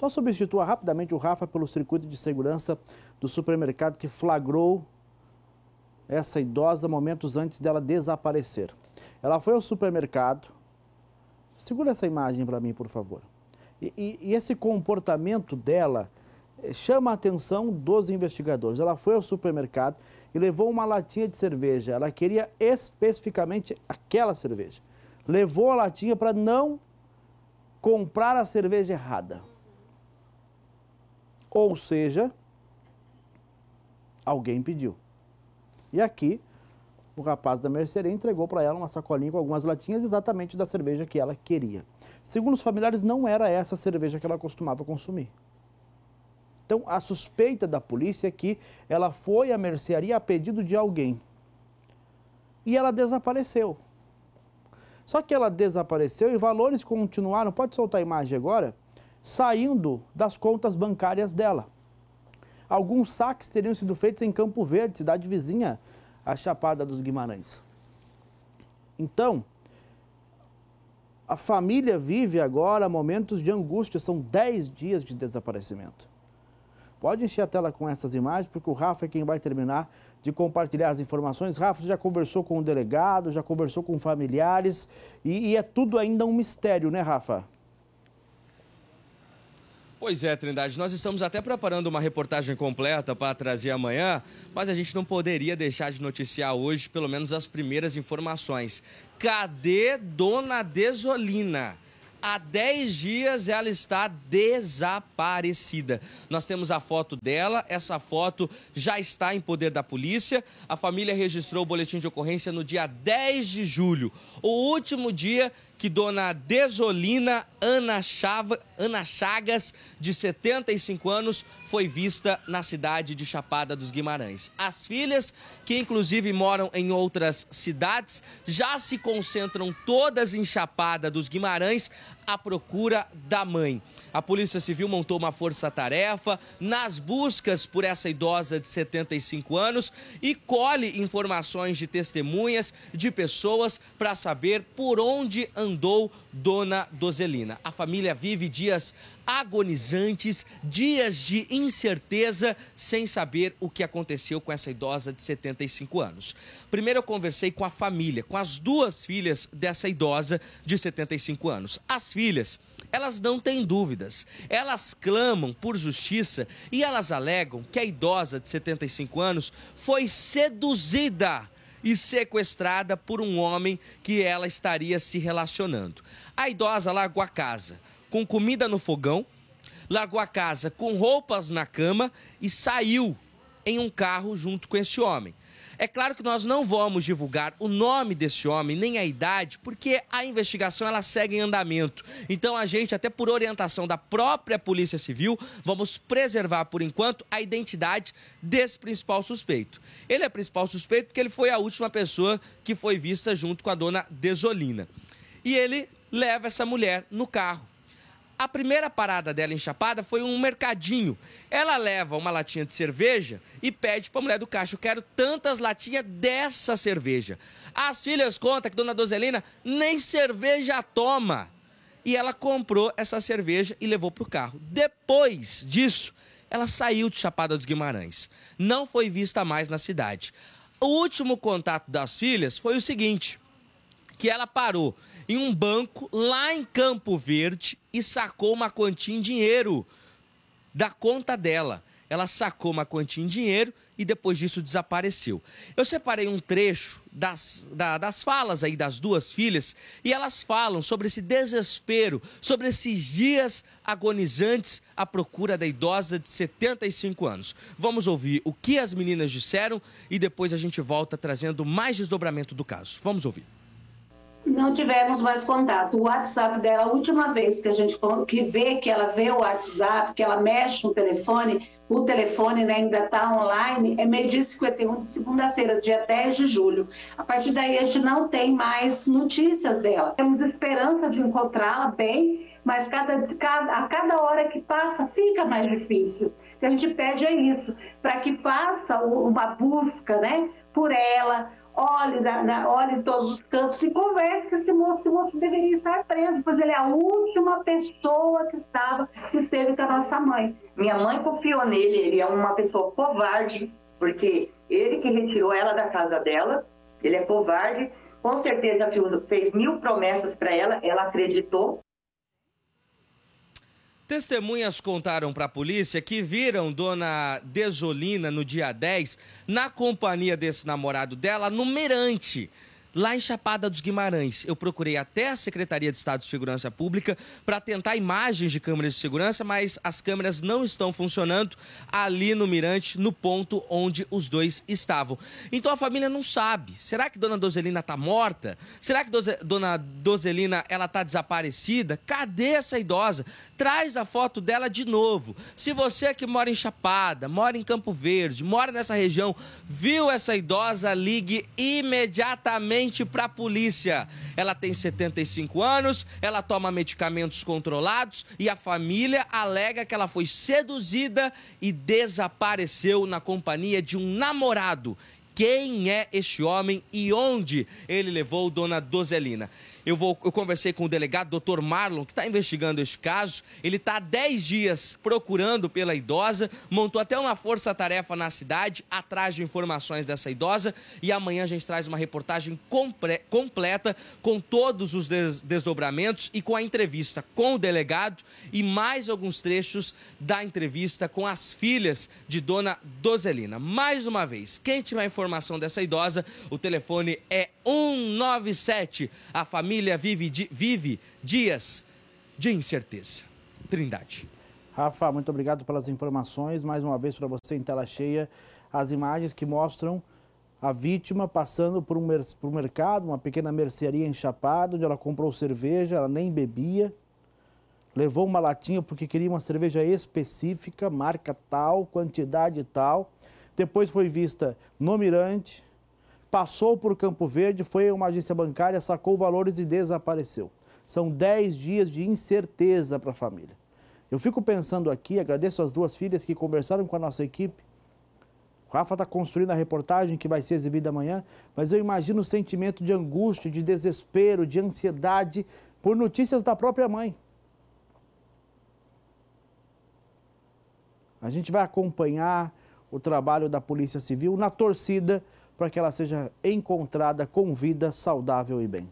só substitua rapidamente o Rafa pelo circuito de segurança do supermercado que flagrou essa idosa momentos antes dela desaparecer. Ela foi ao supermercado. Segura essa imagem para mim, por favor. E, e, e, esse comportamento dela eh, chama a atenção dos investigadores. Ela foi ao supermercado e levou uma latinha de cerveja. Ela queria especificamente aquela cerveja. Levou a latinha para não comprar a cerveja errada. Ou seja, alguém pediu. E aqui, o rapaz da mercearia entregou para ela uma sacolinha com algumas latinhas exatamente da cerveja que ela queria. Segundo os familiares, não era essa a cerveja que ela costumava consumir. Então, a suspeita da polícia é que ela foi à mercearia a pedido de alguém. E ela desapareceu. Só que ela desapareceu e valores continuaram. Pode soltar a imagem agora? saindo das contas bancárias dela. Alguns saques teriam sido feitos em Campo Verde, cidade vizinha à Chapada dos Guimarães. Então, a família vive agora momentos de angústia, são 10 dias de desaparecimento. Pode encher a tela com essas imagens, porque o Rafa é quem vai terminar de compartilhar as informações. Rafa já conversou com o delegado, já conversou com familiares e, e é tudo ainda um mistério, né, Rafa? Pois é, Trindade, nós estamos até preparando uma reportagem completa para trazer amanhã, mas a gente não poderia deixar de noticiar hoje, pelo menos as primeiras informações. Cadê Dona Desolina? Há 10 dias ela está desaparecida. Nós temos a foto dela, essa foto já está em poder da polícia. A família registrou o boletim de ocorrência no dia 10 de julho, o último dia que dona Desolina Ana, Chava, Ana Chagas, de 75 anos, foi vista na cidade de Chapada dos Guimarães. As filhas, que inclusive moram em outras cidades, já se concentram todas em Chapada dos Guimarães à procura da mãe. A Polícia Civil montou uma força-tarefa nas buscas por essa idosa de 75 anos e colhe informações de testemunhas, de pessoas, para saber por onde andou mandou Dona Dozelina. A família vive dias agonizantes, dias de incerteza, sem saber o que aconteceu com essa idosa de 75 anos. Primeiro eu conversei com a família, com as duas filhas dessa idosa de 75 anos. As filhas, elas não têm dúvidas. Elas clamam por justiça e elas alegam que a idosa de 75 anos foi seduzida e sequestrada por um homem que ela estaria se relacionando. A idosa largou a casa com comida no fogão, largou a casa com roupas na cama e saiu em um carro junto com esse homem. É claro que nós não vamos divulgar o nome desse homem, nem a idade, porque a investigação ela segue em andamento. Então a gente, até por orientação da própria Polícia Civil, vamos preservar por enquanto a identidade desse principal suspeito. Ele é principal suspeito porque ele foi a última pessoa que foi vista junto com a dona Desolina. E ele leva essa mulher no carro. A primeira parada dela em Chapada foi um mercadinho. Ela leva uma latinha de cerveja e pede para a mulher do caixa: Eu quero tantas latinhas dessa cerveja. As filhas contam que Dona Dozelina nem cerveja toma. E ela comprou essa cerveja e levou para o carro. Depois disso, ela saiu de Chapada dos Guimarães. Não foi vista mais na cidade. O último contato das filhas foi o seguinte: que ela parou em um banco lá em Campo Verde e sacou uma quantia em dinheiro da conta dela. Ela sacou uma quantia em dinheiro e depois disso desapareceu. Eu separei um trecho das, da, das falas aí das duas filhas e elas falam sobre esse desespero, sobre esses dias agonizantes à procura da idosa de 75 anos. Vamos ouvir o que as meninas disseram e depois a gente volta trazendo mais desdobramento do caso. Vamos ouvir. Não tivemos mais contato. O WhatsApp dela, a última vez que a gente que vê que ela vê o WhatsApp, que ela mexe no telefone, o telefone né, ainda está online, é meio-dia 51 de segunda-feira, dia 10 de julho. A partir daí a gente não tem mais notícias dela. Temos esperança de encontrá-la bem, mas cada, cada, a cada hora que passa fica mais difícil. O que a gente pede é isso, para que faça uma busca né, por ela, olhe, na, né, na, né, olhe em todos os cantos e converse com esse moço, que moço deveria estar preso, pois ele é a última pessoa que estava, que esteve com a nossa mãe. Minha mãe confiou nele, ele é uma pessoa covarde, porque ele que retirou ela da casa dela, ele é covarde, com certeza fez mil promessas para ela, ela acreditou, Testemunhas contaram para a polícia que viram Dona Desolina no dia 10 na companhia desse namorado dela no Merante lá em Chapada dos Guimarães. Eu procurei até a Secretaria de Estado de Segurança Pública para tentar imagens de câmeras de segurança, mas as câmeras não estão funcionando ali no Mirante, no ponto onde os dois estavam. Então a família não sabe. Será que Dona Dozelina está morta? Será que Doze... Dona Dozelina ela está desaparecida? Cadê essa idosa? Traz a foto dela de novo. Se você que mora em Chapada, mora em Campo Verde, mora nessa região, viu essa idosa, ligue imediatamente para a polícia. Ela tem 75 anos, ela toma medicamentos controlados e a família alega que ela foi seduzida e desapareceu na companhia de um namorado. Quem é este homem e onde ele levou Dona Dozelina? Eu, vou, eu conversei com o delegado, doutor Marlon, que está investigando este caso. Ele está há 10 dias procurando pela idosa, montou até uma força-tarefa na cidade, atrás de informações dessa idosa. E amanhã a gente traz uma reportagem compre, completa com todos os des, desdobramentos e com a entrevista com o delegado e mais alguns trechos da entrevista com as filhas de dona Dozelina. Mais uma vez, quem tiver informação dessa idosa, o telefone é 197. A família vive, di, vive dias de incerteza. Trindade. Rafa, muito obrigado pelas informações. Mais uma vez para você em tela cheia, as imagens que mostram a vítima passando por um, por um mercado, uma pequena mercearia em Chapado, onde ela comprou cerveja, ela nem bebia, levou uma latinha porque queria uma cerveja específica, marca tal, quantidade tal. Depois foi vista no Mirante, passou por Campo Verde, foi a uma agência bancária, sacou valores e desapareceu. São 10 dias de incerteza para a família. Eu fico pensando aqui, agradeço as duas filhas que conversaram com a nossa equipe. O Rafa está construindo a reportagem que vai ser exibida amanhã, mas eu imagino o sentimento de angústia, de desespero, de ansiedade por notícias da própria mãe. A gente vai acompanhar o trabalho da Polícia Civil na torcida para que ela seja encontrada com vida saudável e bem.